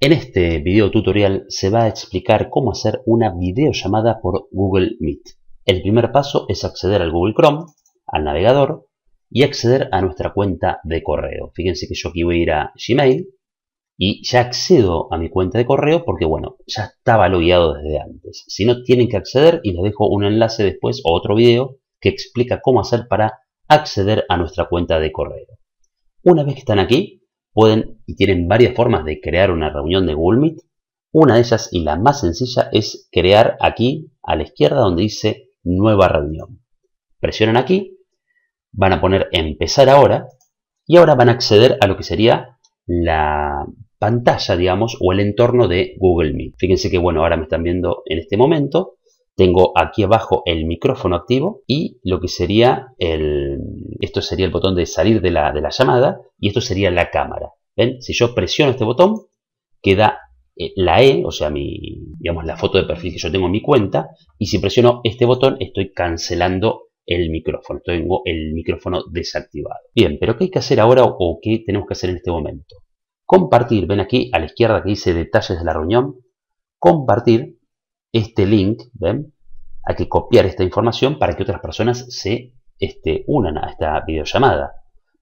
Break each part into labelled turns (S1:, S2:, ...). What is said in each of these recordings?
S1: En este video tutorial se va a explicar cómo hacer una videollamada por Google Meet. El primer paso es acceder al Google Chrome, al navegador y acceder a nuestra cuenta de correo. Fíjense que yo aquí voy a ir a Gmail y ya accedo a mi cuenta de correo porque bueno, ya estaba logueado desde antes. Si no tienen que acceder y les dejo un enlace después o otro video que explica cómo hacer para acceder a nuestra cuenta de correo. Una vez que están aquí, Pueden y tienen varias formas de crear una reunión de Google Meet. Una de ellas y la más sencilla es crear aquí a la izquierda donde dice nueva reunión. Presionan aquí, van a poner empezar ahora y ahora van a acceder a lo que sería la pantalla, digamos, o el entorno de Google Meet. Fíjense que, bueno, ahora me están viendo en este momento tengo aquí abajo el micrófono activo y lo que sería el, esto sería el botón de salir de la, llamada y esto sería la cámara. ¿Ven? Si yo presiono este botón, queda eh, la E, o sea, mi, digamos, la foto de perfil que yo tengo en mi cuenta, y si presiono este botón estoy cancelando el micrófono, tengo el micrófono desactivado. Bien, pero ¿qué hay que hacer ahora o qué tenemos que hacer en este momento? Compartir, ven aquí a la izquierda que dice detalles de la reunión, compartir, este link, ¿ven? Hay que copiar esta información para que otras personas se este, unan a esta videollamada.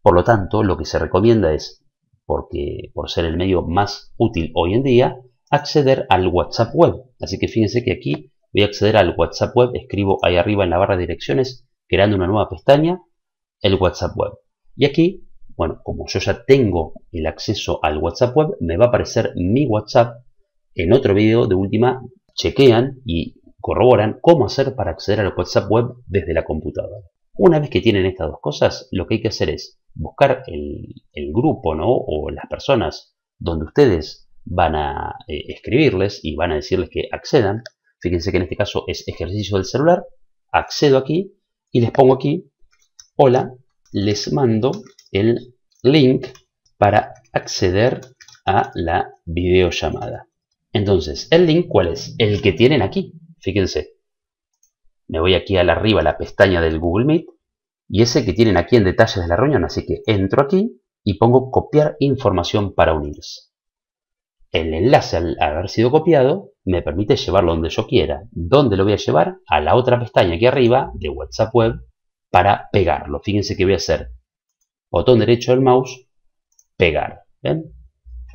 S1: Por lo tanto, lo que se recomienda es, porque por ser el medio más útil hoy en día, acceder al WhatsApp web. Así que fíjense que aquí voy a acceder al WhatsApp web, escribo ahí arriba en la barra de direcciones, creando una nueva pestaña, el WhatsApp web. Y aquí, bueno, como yo ya tengo el acceso al WhatsApp web, me va a aparecer mi WhatsApp en otro video de última chequean y corroboran cómo hacer para acceder a los WhatsApp web desde la computadora. Una vez que tienen estas dos cosas, lo que hay que hacer es buscar el, grupo o las personas donde ustedes van a eh, escribirles y van a decirles que accedan. Fíjense que en este caso es ejercicio del celular. Accedo aquí y les pongo aquí, hola, les mando el link para acceder a la videollamada. Entonces, ¿el link cuál es? El que tienen aquí. Fíjense. Me voy aquí a arriba, a la pestaña del Google Meet. Y ese que tienen aquí en detalles de la reunión. Así que entro aquí y pongo copiar información para unirse. El enlace al haber sido copiado me permite llevarlo donde yo quiera. ¿Dónde lo voy a llevar? A la otra pestaña aquí arriba de WhatsApp Web para pegarlo. Fíjense que voy a hacer botón derecho del mouse, pegar. ¿Ven?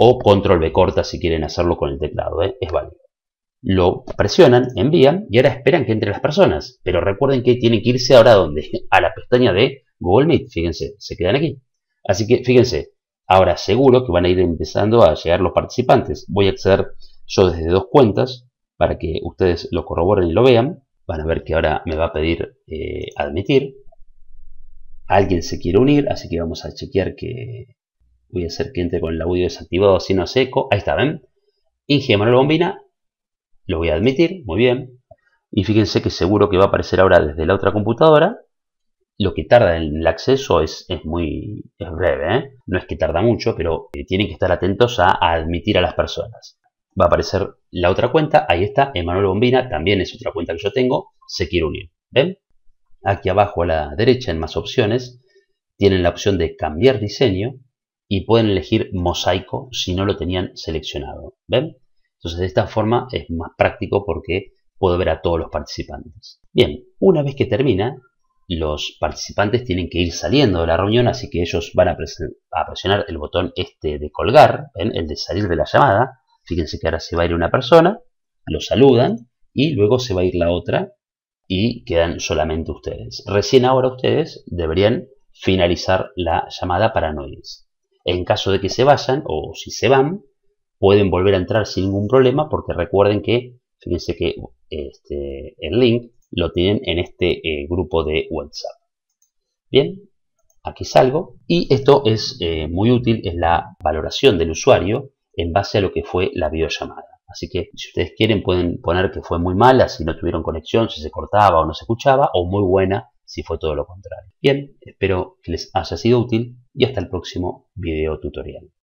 S1: o control B corta si quieren hacerlo con el teclado, ¿eh? es válido. Lo presionan, envían y ahora esperan que entre las personas. Pero recuerden que tienen que irse ahora a donde? A la pestaña de Google Meet, fíjense, se quedan aquí. Así que fíjense, ahora seguro que van a ir empezando a llegar los participantes. Voy a acceder yo desde dos cuentas para que ustedes lo corroboren y lo vean. Van a ver que ahora me va a pedir eh, admitir. Alguien se quiere unir, así que vamos a chequear que Voy a hacer que con el audio desactivado, así no seco. Ahí está, ¿ven? Inge Emanuel Bombina. Lo voy a admitir, muy bien. Y fíjense que seguro que va a aparecer ahora desde la otra computadora. Lo que tarda en el acceso es, muy breve, ¿eh? no es que tarda mucho, pero eh, tienen que estar atentos a, admitir a las personas va a aparecer la otra cuenta. Ahí está, Emanuel Bombina, también es otra cuenta que yo tengo, se quiere unir. ¿Ven? Aquí abajo a la derecha, en más opciones, tienen la opción de cambiar diseño y pueden elegir mosaico si no lo tenían seleccionado. ¿Ven? Entonces de esta forma es más práctico porque puedo ver a todos los participantes. Bien, una vez que termina, los participantes tienen que ir saliendo de la reunión, así que ellos van a, presionar el botón este de colgar, el de salir de la llamada. Fíjense que ahora se va a ir una persona, lo saludan y luego se va a ir la otra y quedan solamente ustedes. Recién ahora ustedes deberían finalizar la llamada para no en caso de que se vayan o si se van, pueden volver a entrar sin ningún problema porque recuerden que, fíjense que este, el link lo tienen en este eh, grupo de WhatsApp. Bien, aquí salgo y esto es eh, muy útil, es la valoración del usuario en base a lo que fue la videollamada. Así que si ustedes quieren pueden poner que fue muy mala, si no tuvieron conexión, si se cortaba o no se escuchaba, o muy buena si fue todo lo contrario. Bien, espero que les haya sido útil y hasta el próximo video tutorial.